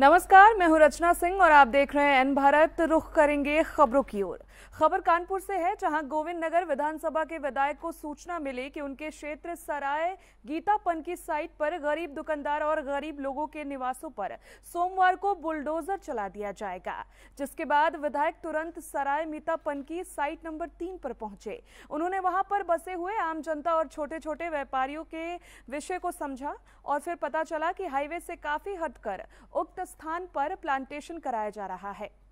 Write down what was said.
नमस्कार मैं हूं रचना सिंह और आप देख रहे हैं एन भारत रुख करेंगे खबरों की ओर खबर कानपुर से है जहां गोविंद नगर विधानसभा के विधायक को सूचना मिली कि उनके क्षेत्र सराय गीतापन की साइट पर गरीब दुकानदार और गरीब लोगों के निवासों पर सोमवार को बुलडोजर चला दिया जाएगा जिसके बाद विधायक तुरंत सराय मीतापन की साइट नंबर तीन पर पहुंचे उन्होंने वहां पर बसे हुए आम जनता और छोटे छोटे व्यापारियों के विषय को समझा और फिर पता चला कि हाईवे से काफी हटकर उक्त स्थान पर प्लांटेशन कराया जा रहा है